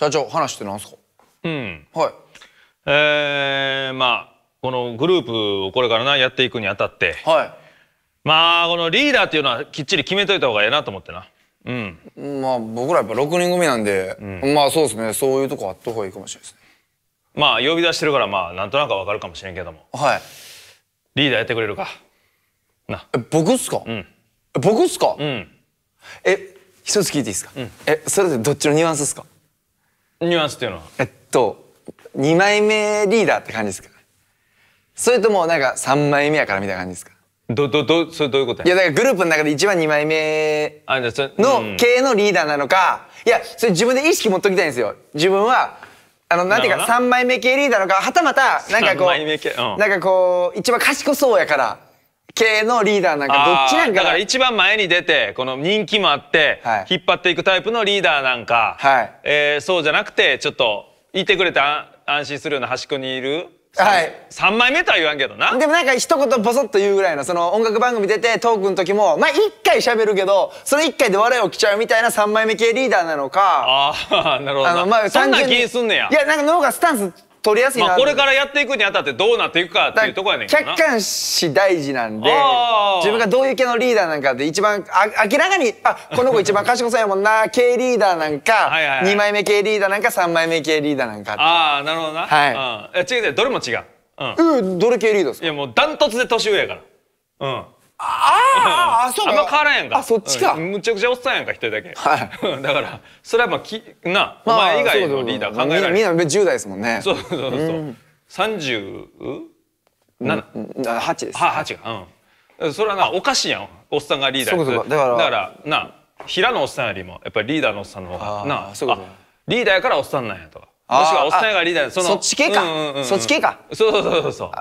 社長話ってなすかうんはいえー、まあこのグループをこれからなやっていくにあたってはいまあこのリーダーっていうのはきっちり決めといた方がええなと思ってなうんまあ僕らやっぱ6人組なんで、うん、まあそうですねそういうとこあった方がいいかもしれないですねまあ呼び出してるからまあなんとなくわかるかもしれんけどもはいリーダーやってくれるかなえ僕っすか、うん、僕っすか、うん、え一つ聞いていいですか、うん、えそれでどっちのニュアンスっすかニュアンスっていうのはえっと2枚目リーダーって感じですかそれともなんか3枚目やからみたいな感じですかどどどそれどういうことやいやだからグループの中で一番2枚目の系のリーダーなのか、いやそれ自分で意識持っときたいんですよ自分はあのなんていうか3枚目系リーダーなのかはたまたなんかこう、なんかこう一番賢そうやから系のリーダーなんかどっちなんかだから一番前に出てこの人気もあって、はい、引っ張っていくタイプのリーダーなんか、はい、えー、そうじゃなくてちょっといてくれて安心するような端っこにいるはい、3枚目とは言わんけどなでもなんか一言ボソッと言うぐらいのその音楽番組出てトークの時もまあ1回喋るけどその1回で笑い起きちゃうみたいな3枚目系リーダーなのかああ なるほどあのまあそんな気にすんねやいやなんか脳がスタンス取りやすいな、まあ、これからやっていくにあたってどうなっていくかっていうとこやねん客観視大事なんで自分がどういう系のリーダーなんかって一番あ明らかにあこの子一番賢さんやもんな系 リーダーなんかはいはい、はい、2枚目系リーダーなんか3枚目系リーダーなんかああなるほどなはい、うん、違うどれも違ううん、うん、どれ系リーダーですかいやもうダントツで年上やからうんああ、そうあんま変わらんやんか。あ、そっちか、うん。むちゃくちゃおっさんやんか、一人だけ。はい。だから、それはまあ、き、な、まあ、お前以外のリーダー考えられない。みんな10代ですもんね。そうそうそう。37?8、です。は、8か。うん。それはな、おかしいやん。おっさんがリーダーそうだから。から、な、平野おっさんよりも、やっぱりリーダーのおっさんの方が、な、そうか。リーダーやからおっさんなんやと。もしくはおっさんがリーダーそのそっち系か、そっち系かそうそうそうそうそう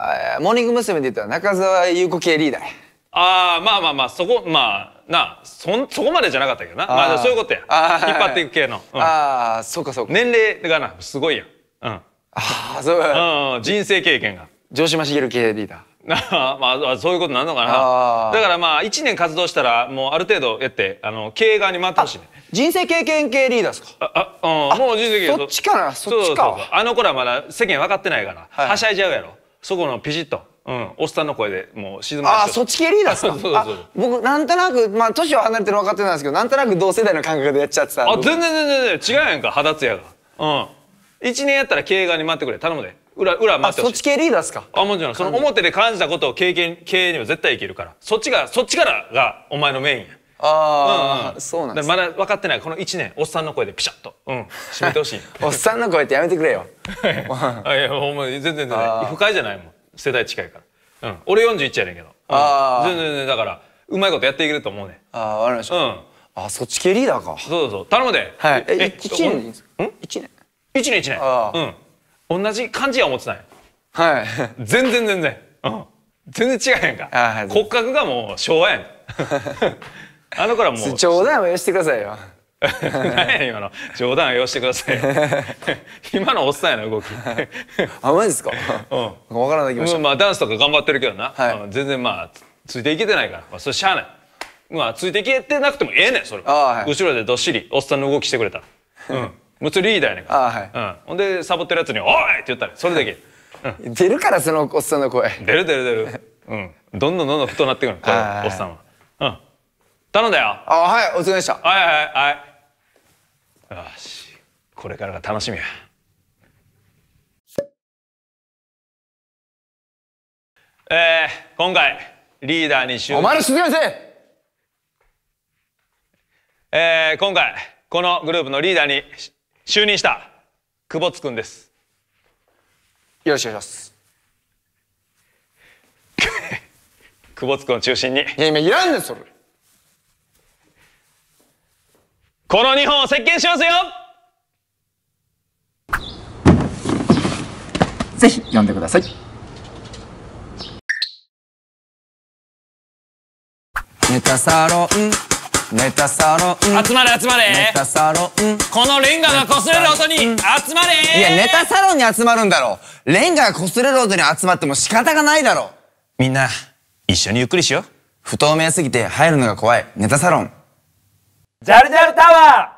モーニング娘。で言ったら中澤優子系リーダーああまあまあまあそこまあなあそそこまでじゃなかったけどなまあそういうことや引っ張っていく系の、うん、ああそうかそうか年齢がなすごいやん、うん、ああそうか、うん、人生経験が城島茂系リーダーまあそういうことなんのかなだからまあ1年活動したらもうある程度やってあの経営側に回ってほしいね人生経験系リーダーですかああ、うん、もう人生経験そっちかなそっちかあの頃はまだ世間分かってないから、はい、はしゃいじゃうやろそこのピシッとうん、おっさんの声でもう静まあそっち系リーダーですか 僕なんとなくまあ年は離れてる分かってたんですけどなんとなく同世代の感覚でやっちゃってたあ全然全然違うやんか肌ツヤがうん1年やったら経営側に待ってくれ頼むで裏裏待ってほしいそっち系リーダーですかあもちろんその表で感じたことを経験経営には絶対いけるからそっちがそっちからがお前のメインやああ、うんうん、そうなんですまだ分かってないこの1年おっさんの声でピシャッと、うん、締めてほしい おっさんの声ってやめてくれよ いやほんま全然全然不快じゃないもん世代近いから。うん。俺41やねんけど。ああ。全然だから、うまいことやっていけると思うねああ、わかりました。うん。あ、そっち系リーダーか。そうそうそう。頼むで。はい。え、1年でんすかん ?1 年。1年1年。ああ。うん。同じ感じは思ってないはい。全然全然。うん。全然違えへんか。あはい。骨格がもう昭和やん。あの頃はもう。冗談はよしてくださいよ。何やねん今の冗談よしてください 今のおっさんやな動きあいですか、うん、分からないままあ、ダンスとか頑張ってるけどな、はい、全然まあついていけてないから、まあ、それしゃあないまあついていけてなくてもええねんそれ、はい、後ろでどっしりおっさんの動きしてくれた うんもつリーダーやねんから、はいうん、ほんでサボってるやつに「おい!」って言ったらそれだけ、うん、出るからそのおっさんの声出る出る出る、うん、どんどんどんどん太なってくるおっさんは、うん頼んだよあはいお疲れでしたはいはいはいよしこれからが楽しみやえー、今回リーダーに就任お前のすかにせえー、今回このグループのリーダーに就任した久保津君ですよろしくお願いします 久保津君を中心にいや今いらんねんそれこの2本を席巻しますよぜひ読んでくださいネタサロンネタサロン集まれ集まれネタサロンこのレンガが擦れる音に集まれいやネタサロンに集まるんだろレンガが擦れる音に集まっても仕方がないだろみんな一緒にゆっくりしよう不透明すぎて入るのが怖いネタサロンジャルジャルタワー